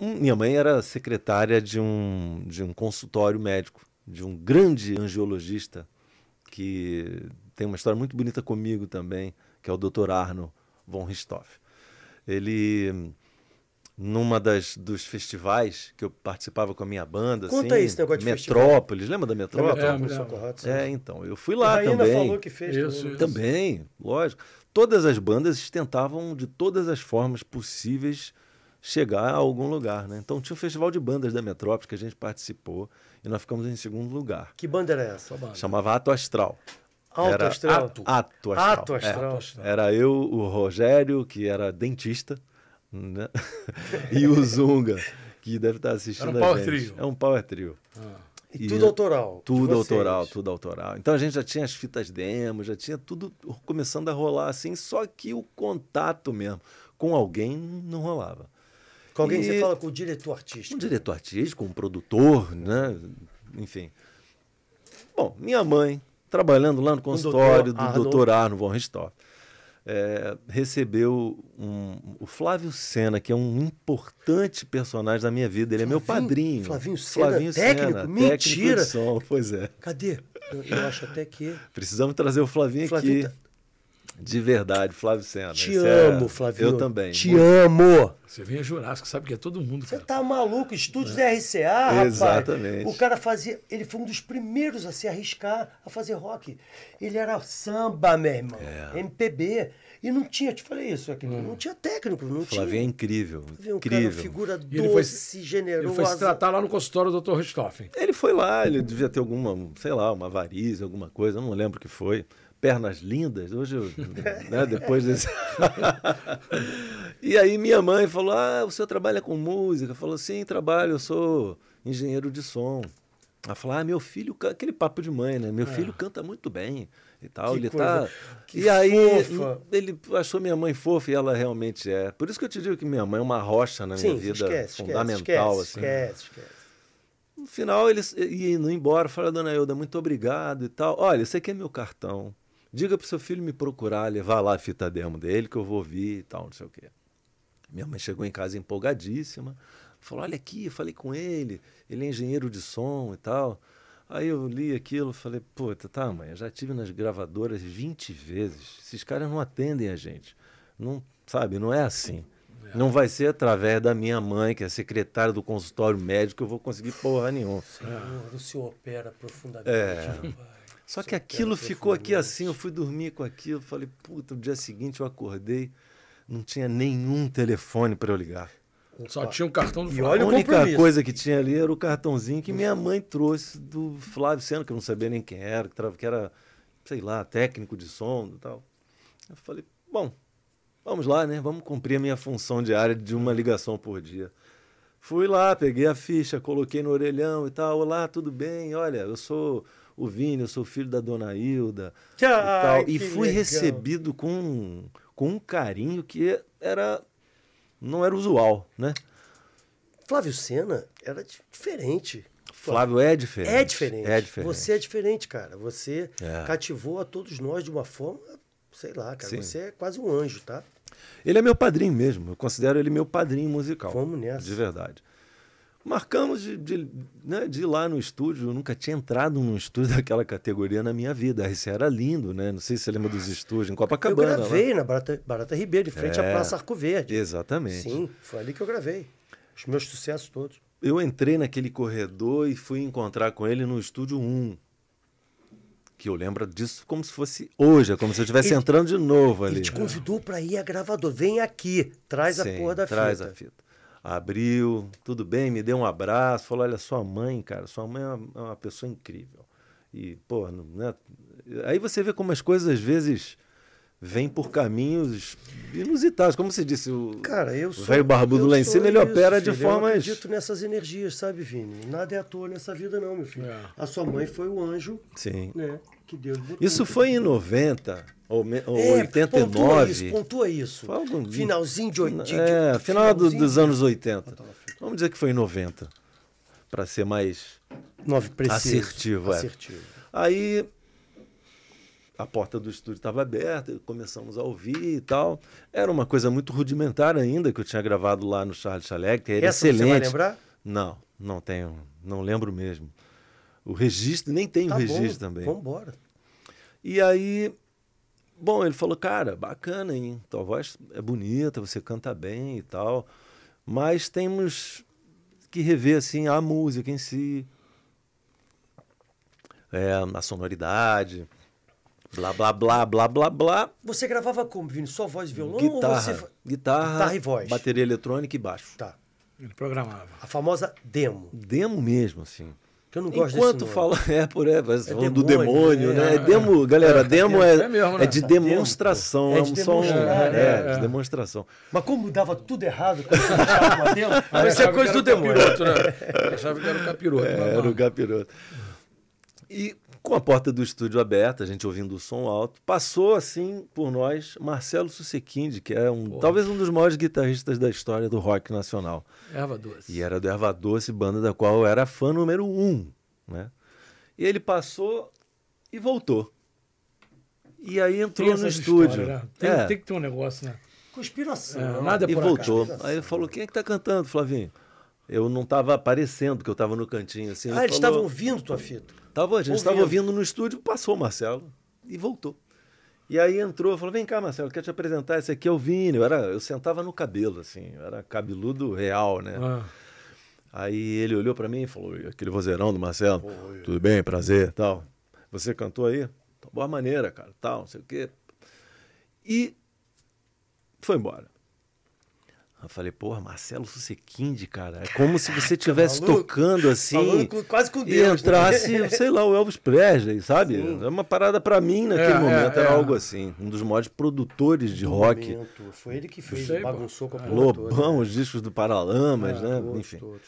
minha mãe era secretária de um, de um consultório médico, de um grande angiologista, que tem uma história muito bonita comigo também, que é o Dr. Arno von Ristoff. Ele, numa das dos festivais que eu participava com a minha banda, Conta assim, isso, negócio de Metrópolis, festival. lembra da Metrópolis? É, é, é, então, eu fui lá a Rainha também. falou que fez isso, também. Isso. também, lógico. Todas as bandas tentavam de todas as formas possíveis chegar a algum lugar, né? Então tinha o Festival de Bandas da Metrópole que a gente participou e nós ficamos em segundo lugar. Que banda era essa? Banda? Chamava Ato Astral. Alto era Astral? Ato, Ato Astral. Ato é. Astral. É. Era eu, o Rogério, que era dentista, né? e o Zunga, que deve estar assistindo era um a power gente. Trio. É um power trio. Ah. E, e, tudo autoral. Tudo autoral, tudo autoral. Então a gente já tinha as fitas demos, já tinha tudo começando a rolar assim, só que o contato mesmo com alguém não rolava. Com alguém e... você fala com o diretor artístico. Um diretor artístico, um produtor, né? Enfim. Bom, minha mãe, trabalhando lá no consultório do doutor Dr. Arno von Ristoff, é, recebeu um, o Flávio Sena, que é um importante personagem da minha vida. Ele Flavinho, é meu padrinho. Flavinho Sena, Flavinho técnico? Mentira! Técnico som, pois é. Cadê? Eu, eu, acho até que... Precisamos trazer o Flavinho, Flavinho aqui. Tá... De verdade, Flávio Senna. Te é- amo, é... Flávio. Eu também. Te muito. amo. Você vem a Jurássico, sabe que é todo mundo. Você tá maluco? Estúdios é. RCA, rapaz. Exatamente. O cara fazia. Ele foi um dos primeiros a se arriscar a fazer rock. Ele era samba, meu irmão. É. MPB. E não tinha, te falei isso aqui, hum. não tinha técnico, não Flavinha tinha. Flavinho é incrível, Flavinho, é incrível. Cara, figura doce, ele foi, generosa. Ele foi se tratar lá no consultório do Dr. Richthofen. Ele foi lá, ele devia ter alguma, sei lá, uma variz, alguma coisa, não lembro o que foi pernas lindas. Hoje, eu, né, depois desse. e aí minha mãe falou: Ah, o senhor trabalha com música? Falou: Sim, trabalho, eu sou engenheiro de som. Ela falou: Ah, meu filho, aquele papo de mãe, né? Meu é. filho canta muito bem e tal. Que ele coisa. tá. Que e aí ele achou minha mãe fofa e ela realmente é. Por isso que eu te digo que minha mãe é uma rocha na minha vida esquece, fundamental. Esquece, assim. esquece, esquece. No final, eles indo embora, fala, dona Euda, muito obrigado e tal. Olha, esse aqui é meu cartão. Diga pro seu filho me procurar, levar lá a fita demo dele, que eu vou ouvir e tal, não sei o quê. Minha mãe chegou em casa empolgadíssima, falou: Olha aqui, eu falei com ele, ele é engenheiro de som e tal. Aí eu li aquilo, falei: Puta, tá, mãe, eu já tive nas gravadoras 20 vezes. Esses caras não atendem a gente. Não, sabe, não é assim. É. Não vai ser através da minha mãe, que é secretária do consultório médico, que eu vou conseguir porra nenhuma. Senhor, ah, o senhor opera profundamente, é. Pai. Só que aquilo ficou aqui assim, eu fui dormir com aquilo, falei, puta, no dia seguinte eu acordei, não tinha nenhum telefone para eu ligar. Só tinha um cartão do Flávio. E olha a única coisa que tinha ali era o cartãozinho que minha mãe trouxe do Flávio Sena, que eu não sabia nem quem era, que era, sei lá, técnico de som e tal. Eu falei, bom, vamos lá, né? Vamos cumprir a minha função diária de uma ligação por dia. Fui lá, peguei a ficha, coloquei no orelhão e tal. Olá, tudo bem? Olha, eu sou o Vini, eu sou filho da dona Hilda. Ai, e, e fui legal. recebido com, com um carinho que era não era usual, né? Flávio Senna era diferente. Flávio, Flávio é, diferente. é diferente. É diferente. Você é diferente, cara. Você é. cativou a todos nós de uma forma, sei lá, cara. Sim. Você é quase um anjo, tá? Ele é meu padrinho mesmo. Eu considero ele meu padrinho musical. Vamos nessa. De verdade. Marcamos de, de, né, de, ir lá no estúdio, eu nunca tinha entrado num estúdio daquela categoria na minha vida. Esse era lindo, né? Não sei se você lembra dos estúdios em Copacabana. Eu gravei lá. Né? na Barata, Barata Ribeiro, de frente é, à Praça Arco Verde. Exatamente. Sim, foi ali que eu gravei. Os meus sucessos todos. Eu entrei naquele corredor e fui encontrar com ele no estúdio 1 que eu lembro disso como se fosse hoje, é como se eu estivesse entrando de novo ali. Ele te convidou para ir a gravador, vem aqui, traz Sim, a porra da traz fita. Traz a fita abriu, tudo bem, me deu um abraço, falou: olha, sua mãe, cara, sua mãe é uma, é uma pessoa incrível. E, pô, né? aí você vê como as coisas às vezes vem por caminhos inusitados. Como você disse, o cara, eu sou, velho barbudo lá em cima, ele isso, opera filho, de formas... Eu acredito nessas energias, sabe, Vini? Nada é à toa nessa vida não, meu filho. É. A sua mãe foi o anjo Sim. Né, que Deus botou. É, isso foi em 90 ou, ou é, 89. Pontua isso, pontua isso. Finalzinho de... 80. é, final do, dos anos 80. Tá, tá, tá, Vamos dizer que foi em 90, para ser mais Nove, preciso, assertivo. É. assertivo. Aí a porta do estúdio estava aberta, começamos a ouvir e tal. Era uma coisa muito rudimentar ainda que eu tinha gravado lá no Charles Chalet, que era Essa excelente. Você vai lembrar? Não, não tenho, não lembro mesmo. O registro, nem tem tá o registro bom, também. Vamos embora. E aí, bom, ele falou: "Cara, bacana, hein? Tua voz é bonita, você canta bem e tal, mas temos que rever assim a música em si, é, a sonoridade. Blá, blá, blá, blá, blá, blá. Você gravava como, Vini? Só voz e violão? Guitarra, você... guitarra, guitarra e voz. Bateria eletrônica e baixo. Tá. Ele programava. A famosa demo. Demo mesmo, assim. Que eu não gosto Enquanto desse fala, é por é, é demônio, do demônio, é, né? É, demo, galera, é demo é, mesmo, né? É de demonstração, é, é um som, né? é, de demonstração. Mas como dava tudo errado quando você uma demo, isso é coisa do demônio. Capiroto, né? né? Achava que era o capiroto. era o capiroto. E com a porta do estúdio aberta, a gente ouvindo o som alto, passou assim por nós Marcelo Susequinde, que é um, talvez um dos maiores guitarristas da história do rock nacional. Erva Doce. E era do Erva Doce, banda da qual eu era fã número um. Né? E ele passou e voltou. E aí entrou no estúdio. História, né? tem, é. tem, que ter um negócio, né? Conspiração. É, nada é e por voltou. Aí ele falou: quem é que tá cantando, Flavinho? eu não estava aparecendo, que eu estava no cantinho assim. Ah, eles estavam ouvindo tua fita. Tava, a gente estava ouvindo no estúdio, passou o Marcelo e voltou. E aí entrou, falou: "Vem cá, Marcelo, quero te apresentar, esse aqui é o Vini". Eu era, eu sentava no cabelo assim, era cabeludo real, né? Ah. Aí ele olhou para mim e falou, aquele vozeirão do Marcelo, Oi. tudo bem, prazer, tal. Você cantou aí? Boa maneira, cara, tal, não sei o quê. E foi embora. Eu falei, porra, Marcelo Susequinde, cara. É como se você tá estivesse tocando assim. Com, quase com Deus. E entrasse, né? sei lá, o Elvis Presley, sabe? Sim. É uma parada para mim naquele é, é momento, é, era é. algo assim. Um dos maiores produtores de do rock. Momento. Foi ele que fez, sei, bagunçou com a é. Lobão, toda, né? os discos do Paralamas, é, né? Todos, Enfim. Todos.